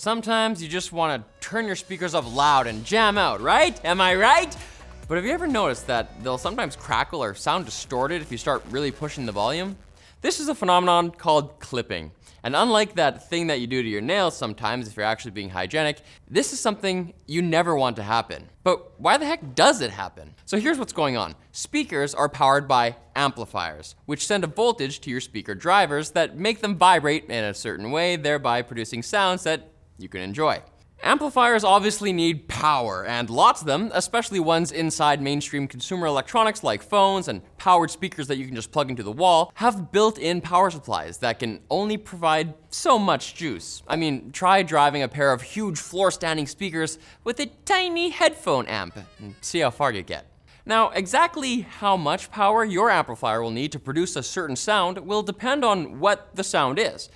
Sometimes you just wanna turn your speakers up loud and jam out, right? Am I right? But have you ever noticed that they'll sometimes crackle or sound distorted if you start really pushing the volume? This is a phenomenon called clipping. And unlike that thing that you do to your nails sometimes if you're actually being hygienic, this is something you never want to happen. But why the heck does it happen? So here's what's going on. Speakers are powered by amplifiers, which send a voltage to your speaker drivers that make them vibrate in a certain way, thereby producing sounds that you can enjoy. Amplifiers obviously need power, and lots of them, especially ones inside mainstream consumer electronics like phones and powered speakers that you can just plug into the wall, have built-in power supplies that can only provide so much juice. I mean, try driving a pair of huge floor-standing speakers with a tiny headphone amp and see how far you get. Now, exactly how much power your amplifier will need to produce a certain sound will depend on what the sound is.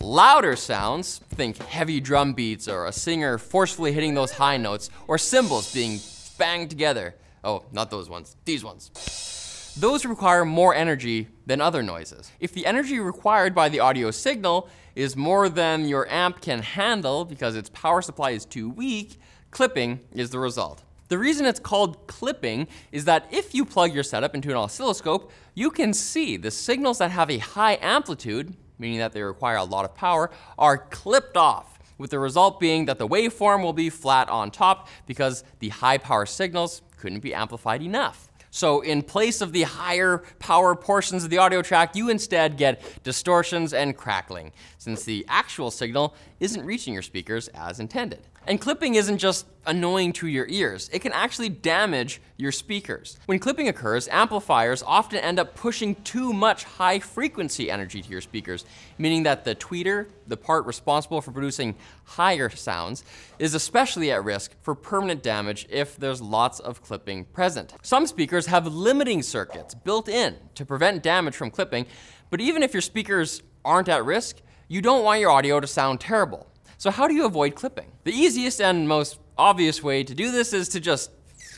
Louder sounds, think heavy drum beats or a singer forcefully hitting those high notes or cymbals being banged together. Oh, not those ones, these ones. Those require more energy than other noises. If the energy required by the audio signal is more than your amp can handle because its power supply is too weak, clipping is the result. The reason it's called clipping is that if you plug your setup into an oscilloscope, you can see the signals that have a high amplitude meaning that they require a lot of power, are clipped off, with the result being that the waveform will be flat on top because the high power signals couldn't be amplified enough. So in place of the higher power portions of the audio track, you instead get distortions and crackling, since the actual signal isn't reaching your speakers as intended. And clipping isn't just annoying to your ears, it can actually damage your speakers. When clipping occurs, amplifiers often end up pushing too much high frequency energy to your speakers, meaning that the tweeter, the part responsible for producing higher sounds, is especially at risk for permanent damage if there's lots of clipping present. Some speakers have limiting circuits built in to prevent damage from clipping, but even if your speakers aren't at risk, you don't want your audio to sound terrible. So how do you avoid clipping? The easiest and most obvious way to do this is to just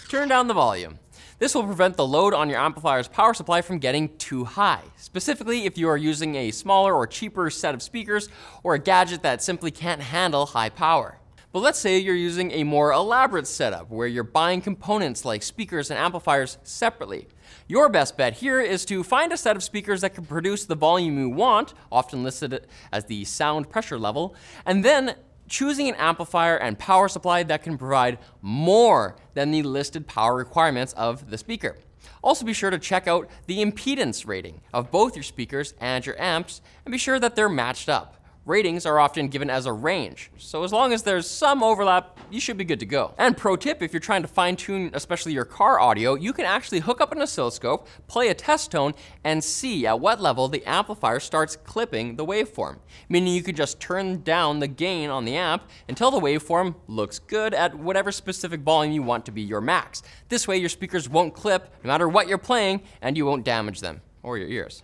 turn down the volume. This will prevent the load on your amplifier's power supply from getting too high, specifically if you are using a smaller or cheaper set of speakers or a gadget that simply can't handle high power. But let's say you're using a more elaborate setup where you're buying components like speakers and amplifiers separately. Your best bet here is to find a set of speakers that can produce the volume you want, often listed as the sound pressure level, and then choosing an amplifier and power supply that can provide more than the listed power requirements of the speaker. Also be sure to check out the impedance rating of both your speakers and your amps and be sure that they're matched up. Ratings are often given as a range, so as long as there's some overlap, you should be good to go. And pro tip, if you're trying to fine tune especially your car audio, you can actually hook up an oscilloscope, play a test tone, and see at what level the amplifier starts clipping the waveform, meaning you can just turn down the gain on the amp until the waveform looks good at whatever specific volume you want to be your max. This way your speakers won't clip no matter what you're playing and you won't damage them or your ears.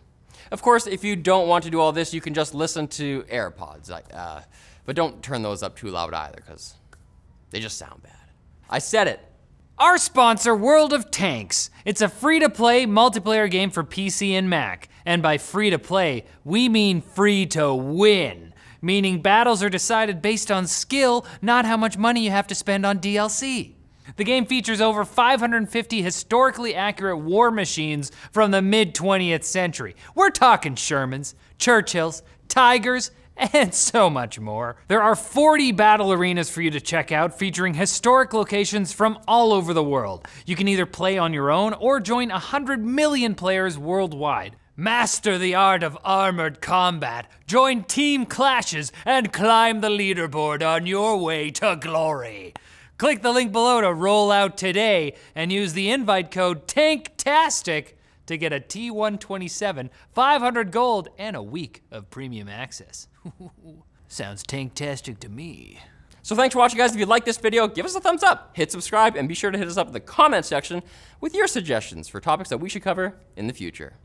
Of course, if you don't want to do all this, you can just listen to AirPods, uh, but don't turn those up too loud either, because they just sound bad. I said it. Our sponsor, World of Tanks. It's a free-to-play multiplayer game for PC and Mac. And by free-to-play, we mean free to win, meaning battles are decided based on skill, not how much money you have to spend on DLC. The game features over 550 historically accurate war machines from the mid 20th century. We're talking Shermans, Churchills, Tigers, and so much more. There are 40 battle arenas for you to check out featuring historic locations from all over the world. You can either play on your own or join 100 million players worldwide. Master the art of armored combat, join team clashes, and climb the leaderboard on your way to glory. Click the link below to roll out today and use the invite code TANKTASTIC to get a T127, 500 gold, and a week of premium access. Sounds tanktastic to me. So thanks for watching guys. If you like this video, give us a thumbs up, hit subscribe, and be sure to hit us up in the comment section with your suggestions for topics that we should cover in the future.